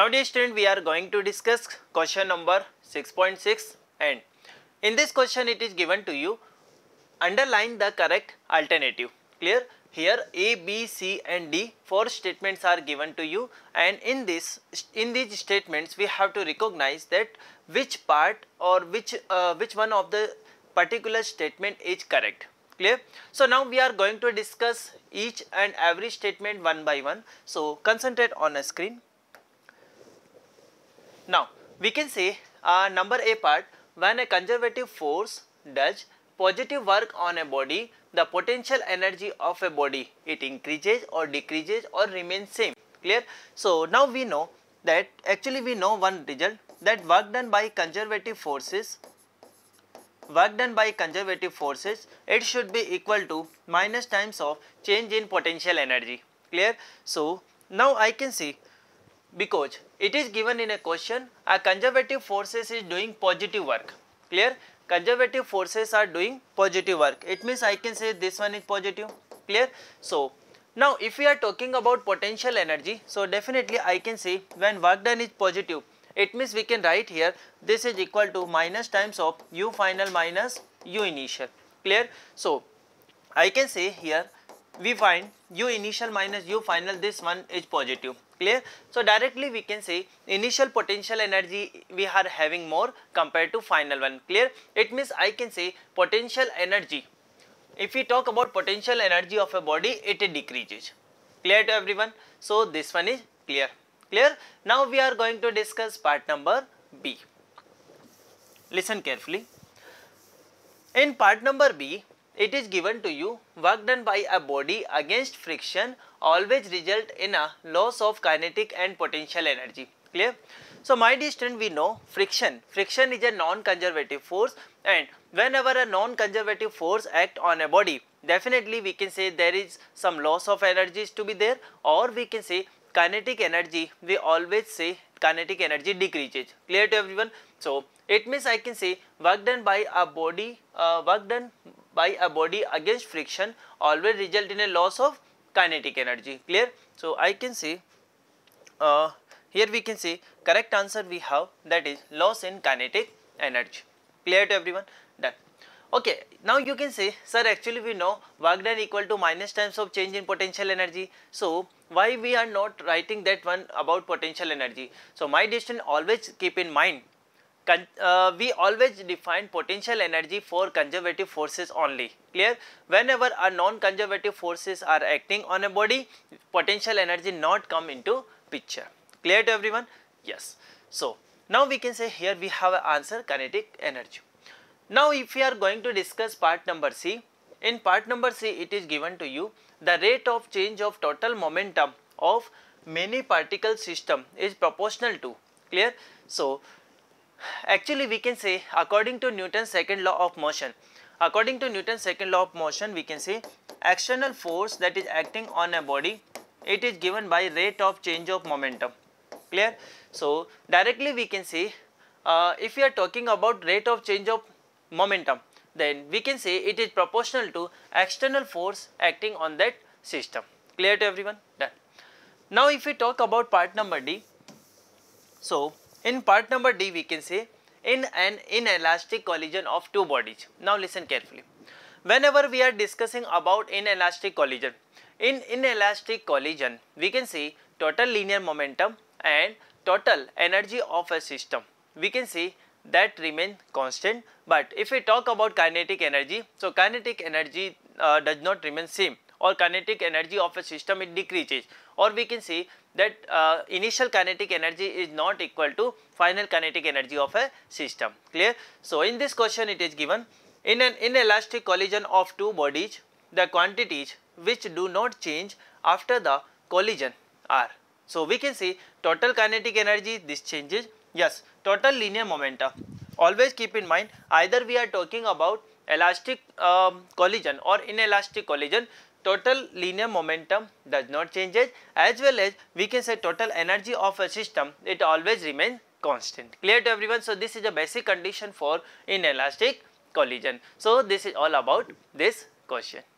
Now dear student we are going to discuss question number 6.6 .6 and in this question it is given to you underline the correct alternative clear here A, B, C and D four statements are given to you and in this in these statements we have to recognize that which part or which uh, which one of the particular statement is correct clear. So now we are going to discuss each and every statement one by one. So concentrate on a screen. Now, we can say uh, number A part, when a conservative force does positive work on a body, the potential energy of a body, it increases or decreases or remains same, clear? So, now we know that actually we know one result that work done by conservative forces work done by conservative forces it should be equal to minus times of change in potential energy clear so now i can see because it is given in a question a conservative forces is doing positive work clear conservative forces are doing positive work it means I can say this one is positive clear so now if we are talking about potential energy so definitely I can say when work done is positive it means we can write here this is equal to minus times of u final minus u initial clear so I can say here we find u initial minus u final this one is positive clear so directly we can say initial potential energy we are having more compared to final one clear it means i can say potential energy if we talk about potential energy of a body it decreases clear to everyone so this one is clear clear now we are going to discuss part number b listen carefully in part number b it is given to you work done by a body against friction always result in a loss of kinetic and potential energy clear. So my dear we know friction. Friction is a non-conservative force and whenever a non-conservative force act on a body definitely we can say there is some loss of energies to be there or we can say kinetic energy we always say kinetic energy decreases clear to everyone. So it means I can say work done by a body uh, work done by a body against friction always result in a loss of kinetic energy clear. So, I can see. uh, here we can see correct answer we have that is loss in kinetic energy clear to everyone done. Okay, now you can say, sir, actually we know work done equal to minus times of change in potential energy. So, why we are not writing that one about potential energy? So, my decision always keep in mind uh, we always define potential energy for conservative forces only clear whenever a non-conservative forces are acting on a body potential energy not come into picture clear to everyone yes so now we can say here we have an answer kinetic energy now if we are going to discuss part number c in part number c it is given to you the rate of change of total momentum of many particle system is proportional to clear so Actually, we can say according to Newton's second law of motion, according to Newton's second law of motion, we can say external force that is acting on a body, it is given by rate of change of momentum. Clear? So, directly we can say uh, if we are talking about rate of change of momentum, then we can say it is proportional to external force acting on that system. Clear to everyone? Done. Now, if we talk about part number D, so in part number D we can say in an inelastic collision of two bodies. Now listen carefully. Whenever we are discussing about inelastic collision, in inelastic collision we can see total linear momentum and total energy of a system. We can see that remain constant but if we talk about kinetic energy, so kinetic energy uh, does not remain same or kinetic energy of a system it decreases or we can see that uh, initial kinetic energy is not equal to final kinetic energy of a system clear. So, in this question it is given in an inelastic collision of two bodies the quantities which do not change after the collision are. So, we can see total kinetic energy this changes yes total linear momentum always keep in mind either we are talking about elastic um, collision or inelastic collision total linear momentum does not changes as well as we can say total energy of a system it always remains constant clear to everyone so this is a basic condition for inelastic collision so this is all about this question